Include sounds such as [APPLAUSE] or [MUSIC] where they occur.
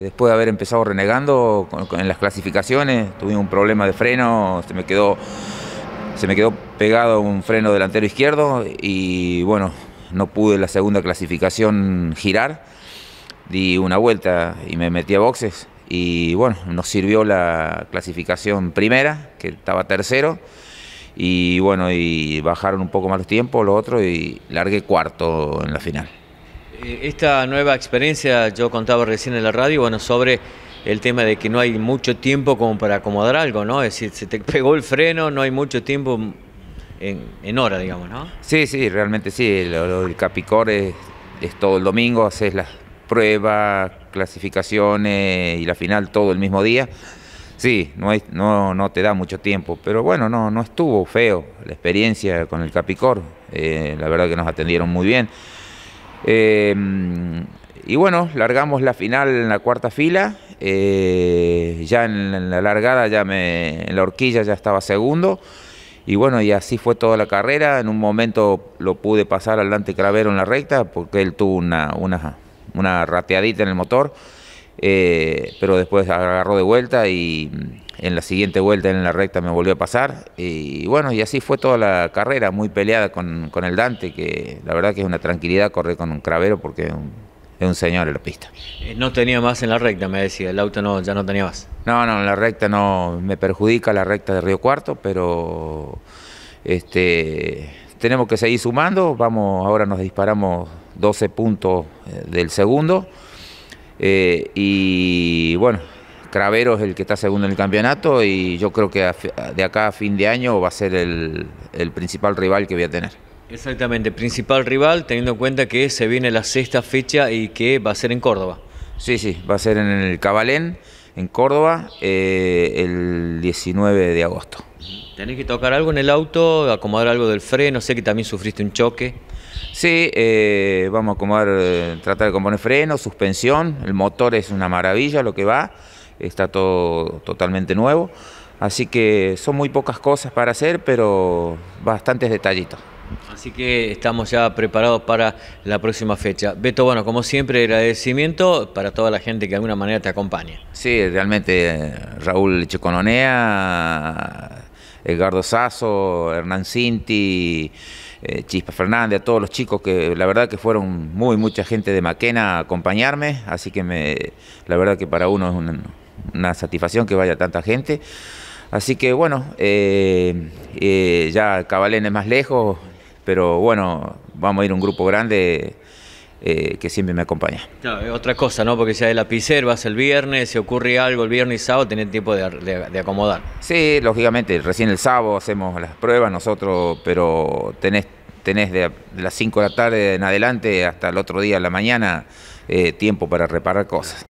Después de haber empezado renegando en las clasificaciones, tuve un problema de freno, se me quedó, se me quedó pegado un freno delantero izquierdo y bueno, no pude en la segunda clasificación girar. Di una vuelta y me metí a boxes y bueno, nos sirvió la clasificación primera, que estaba tercero. Y bueno, y bajaron un poco más los tiempos, lo otro, y largué cuarto en la final. Eh, esta nueva experiencia, yo contaba recién en la radio, bueno, sobre el tema de que no hay mucho tiempo como para acomodar algo, ¿no? Es decir, se te [LAUGHS] pegó el freno, no hay mucho tiempo en, hora, digamos, ¿no? Sí, sí, realmente sí. El, Capicor es, todo el domingo, haces las pruebas, clasificaciones y la final todo el mismo día. Sí, no, hay, no, no te da mucho tiempo, pero bueno, no, no estuvo feo la experiencia con el Capicor. Eh, la verdad que nos atendieron muy bien. Em, y bueno, largamos la final en la cuarta fila. Eh, ya en, la largada, ya me, en la horquilla ya estaba segundo. Y bueno, y así fue toda la carrera. En un momento lo pude pasar al Cravero en la recta porque él tuvo una, una, rateadita en el motor. Eh, pero después agarró de vuelta y, en la siguiente vuelta en la recta me volvió a pasar y bueno, y así fue toda la carrera, muy peleada con, el Dante, que la verdad que es una tranquilidad correr con un cravero porque es un, señor en la pista. Eh, no tenía más en la recta, me decía, el auto no, ya no tenía más. No, no, en la recta no, me perjudica la recta de Río Cuarto, pero este, tenemos que seguir sumando, vamos, ahora nos disparamos 12 puntos eh, del segundo eh, y bueno, Cravero es el que está segundo en el campeonato y yo creo que de acá a fin de año va a ser el, principal rival que voy a tener. Exactamente, principal rival, teniendo en cuenta que se viene la sexta fecha y que va a ser en Córdoba. Sí, sí, va a ser en el Cabalén, en Córdoba, eh, el 19 de agosto. Tenés que tocar algo en el auto, acomodar algo del freno, sé que también sufriste un choque. Sí, eh, vamos a acomodar, eh, tratar de componer freno, suspensión, el motor es una maravilla lo que va está todo totalmente nuevo. Así que son muy pocas cosas para hacer, pero bastantes detallitos. Así que estamos ya preparados para la próxima fecha. Beto, bueno, como siempre, agradecimiento para toda la gente que de alguna manera te acompaña. Sí, realmente eh, Raúl Chicononea, Edgardo Sasso, Hernán Cinti, eh, Chispa Fernández, a todos los chicos que la verdad que fueron muy mucha gente de Maquena a acompañarme, así que me, la verdad que para uno es un, una satisfacción que vaya tanta gente. Así que bueno, eh, eh, ya Cabalén es más lejos, pero bueno, vamos a ir un grupo grande. Eh, que siempre me acompaña. otra cosa, ¿no? Porque si hay lapicer, vas el viernes, si ocurre algo el viernes y sábado, tenés tiempo de, acomodar. Sí, lógicamente, recién el sábado hacemos las pruebas nosotros, pero tenés, tenés de las 5 de la tarde en adelante hasta el otro día, a la mañana, tiempo para reparar cosas.